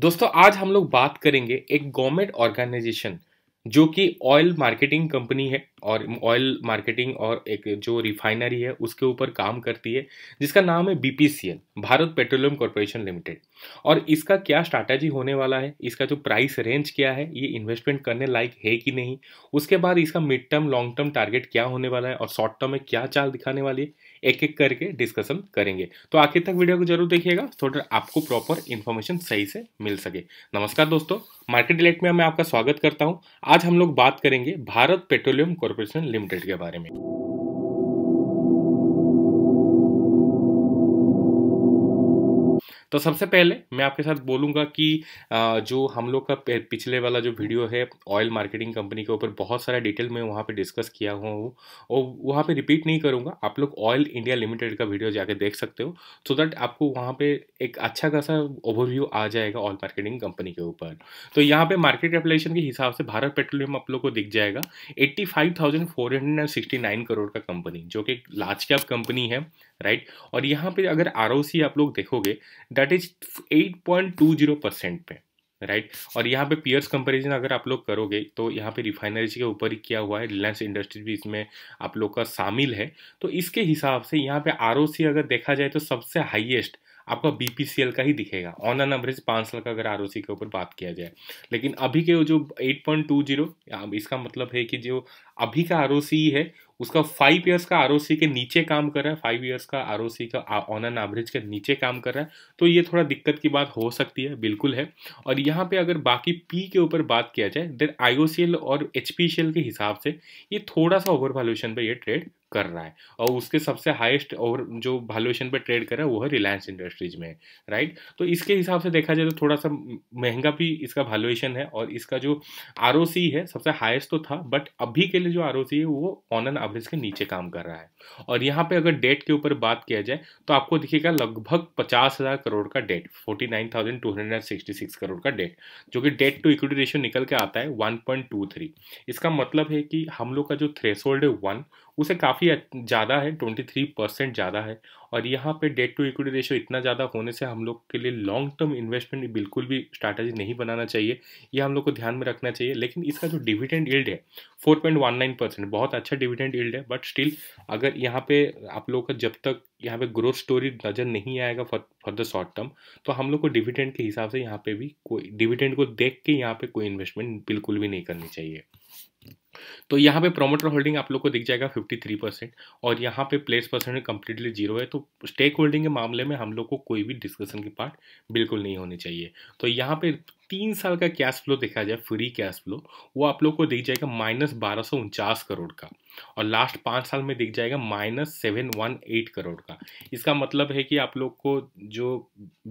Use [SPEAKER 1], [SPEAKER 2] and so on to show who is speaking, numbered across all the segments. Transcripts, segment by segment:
[SPEAKER 1] दोस्तों आज हम लोग बात करेंगे एक गवर्नमेंट ऑर्गेनाइजेशन जो कि ऑयल मार्केटिंग कंपनी है और ऑयल मार्केटिंग और एक जो रिफाइनरी है उसके ऊपर काम करती है जिसका नाम है BPCL Bharat petroleum corporation limited और इसका क्या स्ट्रैटेजी होने वाला है इसका जो प्राइस रेंज क्या है ये इन्वेस्टमेंट करने लायक है कि नहीं उसके बाद इसका mid term long term target क्या होने वाला है और शॉर्ट टर्म में क्या चाल दिखाने वाली है एक एक करके डिस्कशन करेंगे तो आखिर तक वीडियो को जरूर देखिएगा थोड़ा तो आपको प्रॉपर इन्फॉर्मेशन सही से मिल सके नमस्कार दोस्तों मार्केट डिलेक्ट में मैं आपका स्वागत करता हूँ आज हम लोग बात करेंगे भारत पेट्रोलियम कॉरपोरेशन लिमिटेड के बारे में तो सबसे पहले मैं आपके साथ बोलूँगा कि जो हम लोग का पिछले वाला जो वीडियो है ऑयल मार्केटिंग कंपनी के ऊपर बहुत सारा डिटेल में वहाँ पर डिस्कस किया हुआ हूँ और वहाँ पर रिपीट नहीं करूँगा आप लोग ऑयल इंडिया लिमिटेड का वीडियो जाके देख सकते हो सो दैट आपको वहाँ पर एक अच्छा खासा ओवरव्यू आ जाएगा ऑयल मार्केटिंग कंपनी के ऊपर तो यहाँ पर मार्केट कैपिटलेशन के हिसाब से भारत पेट्रोलियम आप लोग को दिख जाएगा eighty five thousand four hundred and sixty nine crore का कंपनी जो कि लार्ज कैप कंपनी है राइट और यहाँ पे अगर आर आप लोग देखोगे दैट इज 8.20 परसेंट पे राइट right? और यहाँ पे पियर्स कंपैरिजन अगर आप लोग करोगे तो यहाँ पे रिफाइनरीज के ऊपर ही किया हुआ है रिलायंस इंडस्ट्रीज भी इसमें आप लोग का शामिल है तो इसके हिसाब से यहाँ पे आर अगर देखा जाए तो सबसे हाईएस्ट आपका बीपीसीएल का ही दिखेगा ऑन एन एवरेज पाँच साल का अगर आर के ऊपर बात किया जाए लेकिन अभी के जो एट पॉइंट टू जीरो इसका मतलब है कि जो अभी का आर है उसका फाइव ईयर्स का आर के नीचे काम कर रहा है फाइव ईयर्स का आर का ऑन एन एवरेज के नीचे काम कर रहा है तो ये थोड़ा दिक्कत की बात हो सकती है बिल्कुल है और यहाँ पे अगर बाकी पी के ऊपर बात किया जाए देन आई और एच के हिसाब से ये थोड़ा सा ओवर वैल्यूशन पर ये ट्रेड कर रहा है और उसके सबसे हाईएस्ट और जो वैल्यूएशन पर ट्रेड कर रहा है वो है रिलायंस इंडस्ट्रीज में राइट तो इसके हिसाब से देखा जाए तो थोड़ा सा महंगा भी इसका वैल्यूएशन है और इसका जो आर है सबसे हाईएस्ट तो था बट अभी के लिए लिए जो आर है वो ऑन एन एवरेज के नीचे काम कर रहा है और यहाँ पे अगर डेट के ऊपर बात किया जाए तो आपको दिखेगा लगभग पचास हज़ार करोड़ का debt forty nine thousand two hundred and sixty six crore का डेट जो कि डेट टू इक्विटी रेशियो निकल के आता है वन पॉइंट टू थ्री इसका मतलब है कि हम लोग का जो थ्रेस है वन उसे काफ़ी ज़्यादा है ट्वेंटी थ्री परसेंट ज़्यादा है और यहाँ पे डेट टू इक्विटी रेशियो इतना ज़्यादा होने से हम लोग के लिए लॉन्ग टर्म इन्वेस्टमेंट बिल्कुल भी स्ट्रैटेजी नहीं बनाना चाहिए यह हम लोग को ध्यान में रखना चाहिए लेकिन इसका जो डिविडेंड यील्ड है four point one nine percent बहुत अच्छा डिविडेंड यील्ड है बट स्टिल अगर यहाँ पे आप लोग का जब तक यहाँ पे ग्रोथ स्टोरी नज़र नहीं आएगा फॉर द शॉर्ट टर्म तो हम लोग को डिविडेंड के हिसाब से यहाँ पे भी कोई डिविडेंड को देख के यहाँ पे कोई इन्वेस्टमेंट बिल्कुल भी नहीं करनी चाहिए तो यहाँ पे प्रोमोटर होल्डिंग आप लोग को दिख जाएगा 53 परसेंट और यहाँ पे प्लेस परसेंट कम्प्लीटली जीरो है तो स्टेक होल्डिंग के मामले में हम लोग को कोई भी डिस्कशन की पार्ट बिल्कुल नहीं होनी चाहिए तो यहाँ पे तीन साल का कैश फ्लो देखा जाए फ्री कैश फ्लो वो आप लोग को दिख जाएगा माइनस बारह करोड़ का और लास्ट पाँच साल में दिख जाएगा minus seven one eight crore का इसका मतलब है कि आप लोग को जो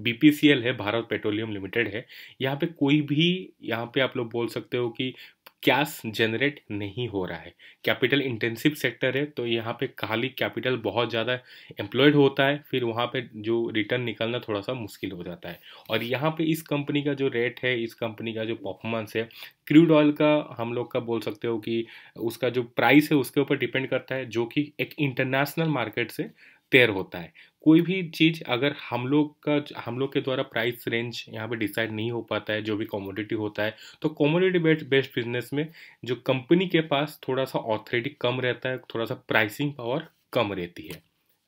[SPEAKER 1] बीपीसीएल है भारत पेट्रोलियम लिमिटेड है यहाँ पे कोई भी यहाँ पे आप लोग बोल सकते हो कि कैश जनरेट नहीं हो रहा है कैपिटल इंटेंसिव सेक्टर है तो यहाँ पे खाली कैपिटल बहुत ज़्यादा एम्प्लॉयड होता है फिर वहाँ पे जो रिटर्न निकलना थोड़ा सा मुश्किल हो जाता है और यहाँ पे इस कंपनी का जो रेट है इस कंपनी का जो परफॉर्मेंस है क्रूड ऑयल का हम लोग का बोल सकते हो कि उसका जो प्राइस है उसके ऊपर डिपेंड करता है जो कि एक इंटरनेशनल मार्केट से तैयार होता है कोई भी चीज़ अगर हम लोग का हम लोग के द्वारा प्राइस रेंज यहाँ पे डिसाइड नहीं हो पाता है जो भी कॉमोडिटी होता है तो कॉमोडिटी बेस्ड बेस्ड बिजनेस में जो कंपनी के पास थोड़ा सा ऑथोरिटी कम रहता है थोड़ा सा प्राइसिंग पावर कम रहती है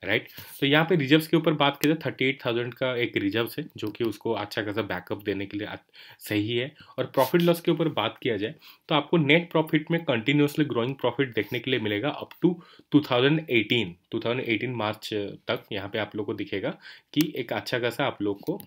[SPEAKER 1] राइट right? तो यहाँ पे रिजर्व्स के ऊपर बात करें थर्टी एट थाउजेंड का एक रिजर्व्स है जो कि उसको अच्छा खासा बैकअप देने के लिए सही है और प्रॉफिट लॉस के ऊपर बात किया जाए तो आपको नेट प्रॉफिट में कंटिन्यूसली ग्रोइंग प्रॉफिट देखने के लिए मिलेगा up to two thousand eighteen 2018 March तक यहाँ पे आप लोग को दिखेगा कि एक अच्छा खासा आप लोग को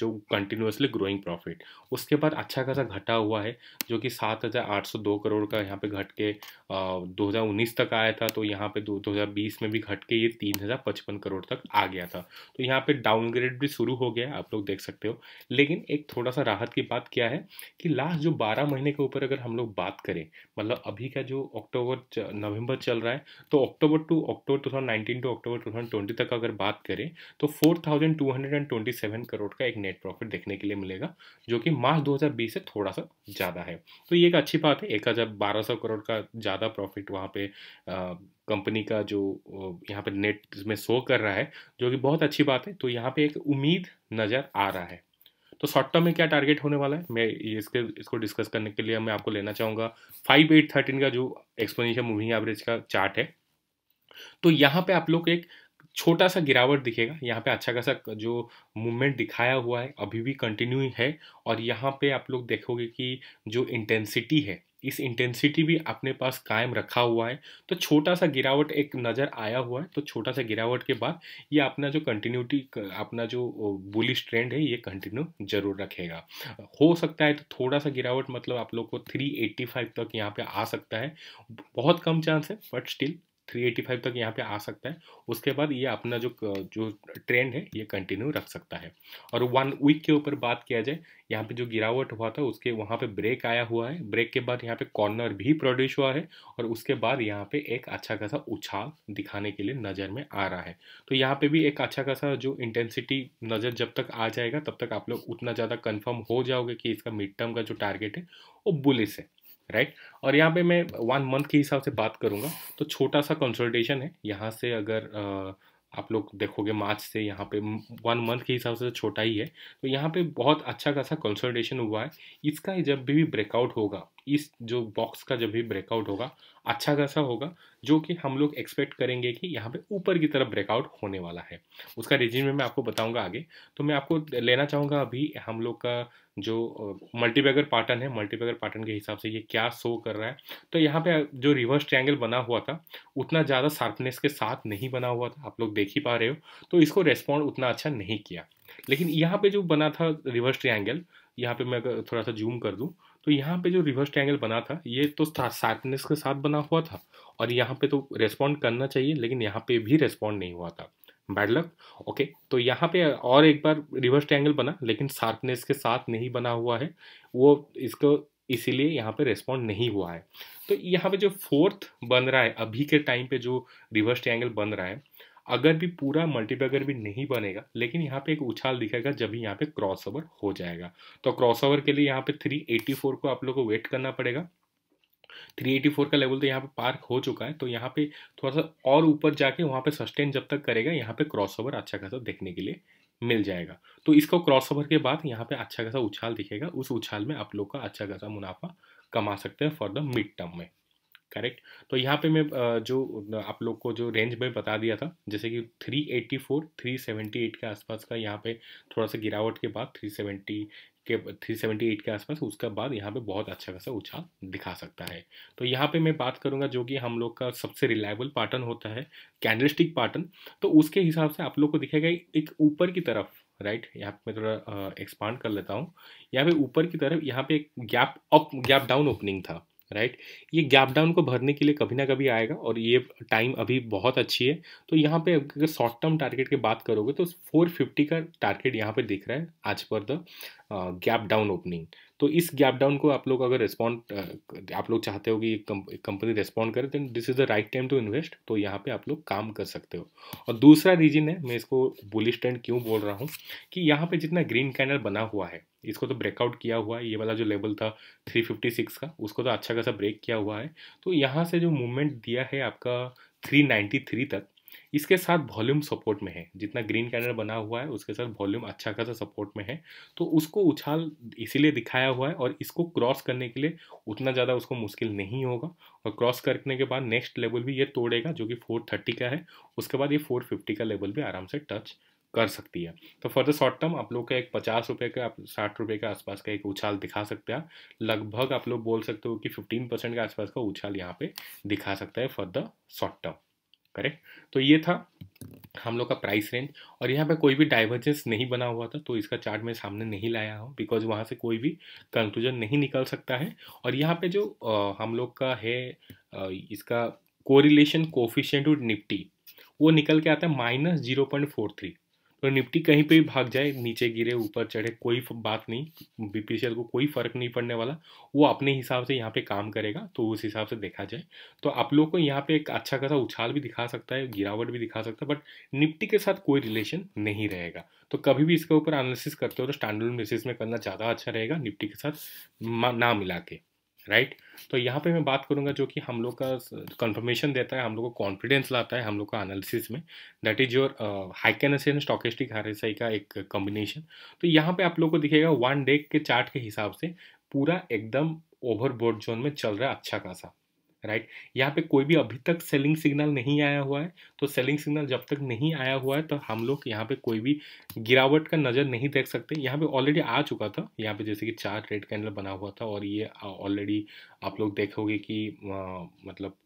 [SPEAKER 1] जो कंटिन्यूसली ग्रोइंग प्रॉफिट उसके बाद अच्छा खासा घटा हुआ है जो कि 7,802 करोड़ का यहाँ पे घट के दो 2019 तक आया था तो यहाँ पे दो 2020 में भी घट के ये 3,055 करोड़ तक आ गया था तो यहाँ पे डाउनग्रेड भी शुरू हो गया आप लोग देख सकते हो लेकिन एक थोड़ा सा राहत की बात क्या है कि लास्ट जो बारह महीने के ऊपर अगर हम लोग बात करें मतलब अभी का जो अक्टूबर नवंबर चल रहा है तो अक्टूबर टू अक्टूबर 2019 टू अक्टूबर 2020 तक अगर बात करें तो 4,227 करोड़ का एक नेट प्रॉफिट देखने के लिए मिलेगा जो कि मार्च 2020 से थोड़ा सा ज़्यादा है तो ये एक अच्छी बात है एक हज़ार बारह सौ करोड़ का ज़्यादा प्रॉफिट वहाँ पे कंपनी का जो यहाँ पे नेट में शो कर रहा है जो कि बहुत अच्छी बात है तो यहाँ पे एक उम्मीद नज़र आ रहा है तो शॉर्ट टर्म में क्या टारगेट होने वाला है मैं इसके इसको डिस्कस करने के लिए मैं आपको लेना चाहूँगा फाइव एट थर्टीन का जो एक्सपोनेंशियल मूविंग एवरेज का चार्ट है तो यहाँ पे आप लोग एक छोटा सा गिरावट दिखेगा यहाँ पे अच्छा खासा जो मूवमेंट दिखाया हुआ है अभी भी कंटिन्यू है और यहाँ पे आप लोग देखोगे कि जो इंटेंसिटी है इस इंटेंसिटी भी अपने पास कायम रखा हुआ है तो छोटा सा गिरावट एक नज़र आया हुआ है तो छोटा सा गिरावट के बाद ये अपना जो कंटिन्यूटी अपना जो बुलिश ट्रेंड है ये कंटिन्यू जरूर रखेगा हो सकता है तो थोड़ा सा गिरावट मतलब आप लोग को 385 तक यहाँ पे आ सकता है बहुत कम चांस है बट स्टिल 385 तक यहाँ पे आ सकता है उसके बाद ये अपना जो जो ट्रेंड है ये कंटिन्यू रख सकता है और वन वीक के ऊपर बात किया जाए यहाँ पे जो गिरावट हुआ था उसके वहाँ पे ब्रेक आया हुआ है ब्रेक के बाद यहाँ पे कॉर्नर भी प्रोड्यूस हुआ है और उसके बाद यहाँ पे एक अच्छा खासा उछाल दिखाने के लिए नज़र में आ रहा है तो यहाँ पर भी एक अच्छा खासा जो इंटेंसिटी नज़र जब तक आ जाएगा तब तक आप लोग उतना ज़्यादा कन्फर्म हो जाओगे कि इसका मिड टर्म का जो टारगेट है वो बुलिस है राइट right? और यहाँ पे मैं वन मंथ के हिसाब से बात करूँगा तो छोटा सा कंसल्टेशन है यहाँ से अगर आप लोग देखोगे मार्च से यहाँ पे वन मंथ के हिसाब से तो छोटा ही है तो यहाँ पे बहुत अच्छा खासा कंसल्टेशन हुआ है इसका जब भी ब्रेकआउट होगा इस जो बॉक्स का जब भी ब्रेकआउट होगा अच्छा खासा होगा जो कि हम लोग एक्सपेक्ट करेंगे कि यहाँ पे ऊपर की तरफ ब्रेकआउट होने वाला है उसका में मैं आपको बताऊंगा आगे तो मैं आपको लेना चाहूँगा अभी हम लोग का जो मल्टीपैगर पैटर्न है मल्टीपैगर पैटर्न के हिसाब से ये क्या शो कर रहा है तो यहाँ पे जो रिवर्स ट्रायंगल बना हुआ था उतना ज़्यादा शार्पनेस के साथ नहीं बना हुआ था आप लोग देख ही पा रहे हो तो इसको रेस्पॉन्ड उतना अच्छा नहीं किया लेकिन यहाँ पर जो बना था रिवर्स ट्रायंगल यहाँ पर मैं थोड़ा सा जूम कर दूँ तो यहाँ पे जो रिवर्स ट्रायंगल बना था ये तो शार्पनेस के साथ बना हुआ था और यहाँ पे तो रेस्पॉन्ड करना चाहिए लेकिन यहाँ पे भी रेस्पॉन्ड नहीं हुआ था बैड लक ओके तो यहाँ पे और एक बार रिवर्स ट्रायंगल बना लेकिन शार्पनेस के साथ नहीं बना हुआ है वो इसको इसीलिए यहाँ पे रेस्पॉन्ड नहीं हुआ है तो यहाँ पे जो फोर्थ बन रहा है अभी के टाइम पे जो रिवर्स ट्रायंगल बन रहा है अगर भी पूरा मल्टीपैगर भी नहीं बनेगा लेकिन यहाँ पे एक उछाल दिखेगा जब ही यहाँ पे क्रॉस ओवर हो जाएगा तो क्रॉसओवर के लिए यहाँ पे 384 को आप लोग को वेट करना पड़ेगा 384 का लेवल तो यहाँ पे पार्क हो चुका है तो यहाँ पे थोड़ा सा और ऊपर जाके वहाँ पे सस्टेन जब तक करेगा यहाँ पे क्रॉस अच्छा खासा देखने के लिए मिल जाएगा तो इसको क्रॉस के बाद यहाँ पे अच्छा खासा उछाल दिखेगा उस उछाल में आप लोग का अच्छा खासा मुनाफा कमा सकते हैं फॉर द मिड टर्म में करेक्ट तो यहाँ पे मैं जो आप लोग को जो रेंज में बता दिया था जैसे कि 384 378 के आसपास का यहाँ पे थोड़ा सा गिरावट के बाद 370 के 378 के आसपास उसके बाद यहाँ पे बहुत अच्छा खासा उछाल दिखा सकता है तो यहाँ पे मैं बात करूँगा जो कि हम लोग का सबसे रिलायबल पार्टन होता है कैंडलिस्टिक पार्टन तो उसके हिसाब से आप लोग को दिखेगा एक ऊपर की तरफ राइट यहाँ पे मैं थोड़ा एक्सपांड कर लेता हूँ यहाँ पे ऊपर की तरफ यहाँ पे एक gap up gap down opening था राइट ये गैप डाउन को भरने के लिए कभी ना कभी आएगा और ये टाइम अभी बहुत अच्छी है तो यहाँ पे अगर शॉर्ट टर्म टारगेट की बात करोगे तो 450 का टारगेट यहाँ पे दिख रहा है आज पर द गैप डाउन ओपनिंग तो इस गैप डाउन को आप लोग अगर रिस्पॉन्ड आप लोग चाहते हो कि कंपनी रिस्पॉन्ड करे then this is the right time to invest तो यहाँ पे आप लोग काम कर सकते हो और दूसरा रीजन है मैं इसको बुलिश ट्रेंड क्यों बोल रहा हूँ कि यहाँ पे जितना ग्रीन कैनल बना हुआ है इसको तो ब्रेकआउट किया हुआ है ये वाला जो लेवल था 356 का उसको तो अच्छा खासा ब्रेक किया हुआ है तो यहाँ से जो मूवमेंट दिया है आपका 393 तक इसके साथ वॉल्यूम सपोर्ट में है जितना ग्रीन कैंडल बना हुआ है उसके साथ वॉल्यूम अच्छा खासा सपोर्ट में है तो उसको उछाल इसीलिए दिखाया हुआ है और इसको क्रॉस करने के लिए उतना ज़्यादा उसको मुश्किल नहीं होगा और क्रॉस करने के बाद नेक्स्ट लेवल भी ये तोड़ेगा जो कि 430 का है उसके बाद ये 450 का लेवल भी आराम से टच कर सकती है तो फॉर द शॉर्ट टर्म आप लोग का एक पचास रुपये का आप साठ रुपये के आसपास का एक उछाल दिखा सकते हैं लगभग आप लोग बोल सकते हो कि फिफ्टीन परसेंट के आसपास का उछाल यहाँ पे दिखा सकता है for the short term correct तो ये था हम लोग का प्राइस रेंज और यहाँ पे कोई भी डाइवर्जेंस नहीं बना हुआ था तो इसका चार्ट मैं सामने नहीं लाया हूँ बिकॉज वहाँ से कोई भी कंक्लूजन नहीं निकल सकता है और यहाँ पे जो आ, हम लोग का है आ, इसका कोरिलेशन कोफिशेंट टू निफ्टी वो निकल के आता है minus zero point four three तो निफ्टी कहीं पे भी भाग जाए नीचे गिरे ऊपर चढ़े कोई बात नहीं बीपीसीएल को कोई फ़र्क नहीं पड़ने वाला वो अपने हिसाब से यहाँ पे काम करेगा तो उस हिसाब से देखा जाए तो आप लोग को यहाँ पे एक अच्छा खासा उछाल भी दिखा सकता है गिरावट भी दिखा सकता है बट निफ्टी के साथ कोई रिलेशन नहीं रहेगा तो कभी भी इसके ऊपर एनालिसिस करते हो तो स्टैंडर्ड बेसिस में करना ज़्यादा अच्छा रहेगा निफ्टी के साथ ना मिला के राइट right? तो यहाँ पे मैं बात करूँगा जो कि हम लोग का कंफर्मेशन देता है हम लोग को कॉन्फिडेंस लाता है हम लोग का एनालिसिस में दैट इज योर हाई कैनस एंड स्टॉकेस्टिक आर का एक कॉम्बिनेशन तो यहाँ पे आप लोग को दिखेगा वन डे के चार्ट के हिसाब से पूरा एकदम ओवरबोर्ड जोन में चल रहा है अच्छा खासा राइट यहाँ पे कोई भी अभी तक सेलिंग सिग्नल नहीं आया हुआ है तो सेलिंग सिग्नल जब तक नहीं आया हुआ है तो हम लोग यहाँ पे कोई भी गिरावट का नज़र नहीं देख सकते यहाँ पे ऑलरेडी आ चुका था यहाँ पे जैसे कि चार रेड कैंडल बना हुआ था और ये ऑलरेडी आप लोग देखोगे कि आ, मतलब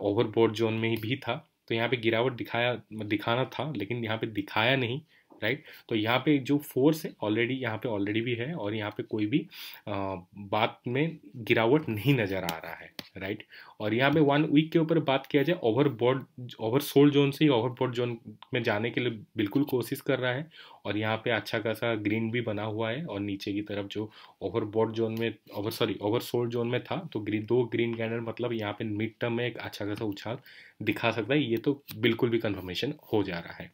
[SPEAKER 1] ओवरबोर्ड जोन में ही भी था तो यहाँ पे गिरावट दिखाया दिखाना था लेकिन यहाँ पे दिखाया नहीं राइट right? तो यहाँ पे जो फोर्स है ऑलरेडी यहाँ पे ऑलरेडी भी है और यहाँ पे कोई भी आ, बात में गिरावट नहीं नज़र आ रहा है राइट right? और यहाँ पे वन वीक के ऊपर बात किया जाए over board over sold zone से ही बोर्ड जोन में जाने के लिए बिल्कुल कोशिश कर रहा है और यहाँ पे अच्छा खासा ग्रीन भी बना हुआ है और नीचे की तरफ जो ओवरबोर्ड जोन में ओवर सॉरी ओवरसोल्ड जोन में था तो ग्रीन दो ग्रीन कैंडल मतलब यहाँ पे मिड टर्म में एक अच्छा खासा उछाल दिखा सकता है ये तो बिल्कुल भी कन्फर्मेशन हो जा रहा है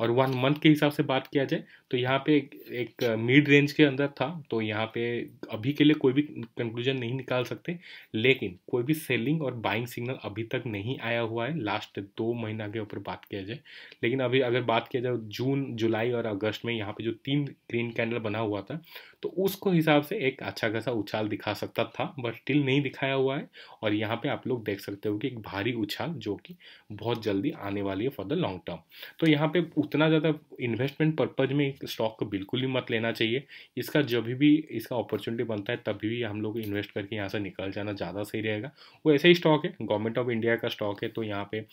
[SPEAKER 1] और वन मंथ के हिसाब से बात किया जाए तो यहाँ पे एक, एक मिड रेंज के अंदर था तो यहाँ पे अभी के लिए कोई भी कंक्लूजन नहीं निकाल सकते लेकिन कोई भी सेलिंग और बाइंग सिग्नल अभी तक नहीं आया हुआ है लास्ट दो महीना के ऊपर बात किया जाए लेकिन अभी अगर बात किया जाए जून जुलाई और अगस्त अगस्त में यहाँ पे जो तीन ग्रीन कैंडल बना हुआ था तो उसको हिसाब से एक अच्छा खासा उछाल दिखा सकता था बट स्टिल नहीं दिखाया हुआ है और यहाँ पे आप लोग देख सकते हो कि एक भारी उछाल जो कि बहुत जल्दी आने वाली है फॉर द लॉन्ग टर्म तो यहाँ पे उतना ज़्यादा इन्वेस्टमेंट पर्पज में स्टॉक को बिल्कुल ही मत लेना चाहिए इसका जब भी इसका अपॉर्चुनिटी बनता है तभी भी हम लोग इन्वेस्ट करके यहाँ से निकल जाना ज़्यादा सही रहेगा वो ऐसे ही स्टॉक है गवर्नमेंट ऑफ इंडिया का स्टॉक है तो यहाँ पर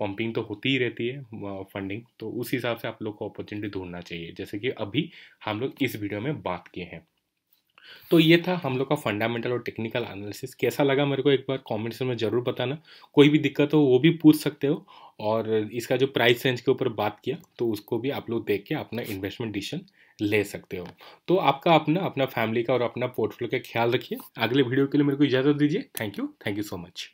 [SPEAKER 1] पंपिंग तो होती ही रहती है फंडिंग तो उस हिसाब से आप लोग को अपॉर्चुनिटी ढूंढना चाहिए जैसे कि अभी हम लोग इस वीडियो में बात किए हैं तो ये था हम लोग का फंडामेंटल और टेक्निकल एनालिसिस कैसा लगा मेरे को एक बार कॉमेंट में ज़रूर बताना कोई भी दिक्कत हो वो भी पूछ सकते हो और इसका जो प्राइस रेंज के ऊपर बात किया तो उसको भी आप लोग देख के अपना इन्वेस्टमेंट डिसीजन ले सकते हो तो आपका अपना अपना फैमिली का और अपना पोर्टफोलियो का ख्याल रखिए अगले वीडियो के लिए मेरे को इजाज़त दीजिए thank you thank you so much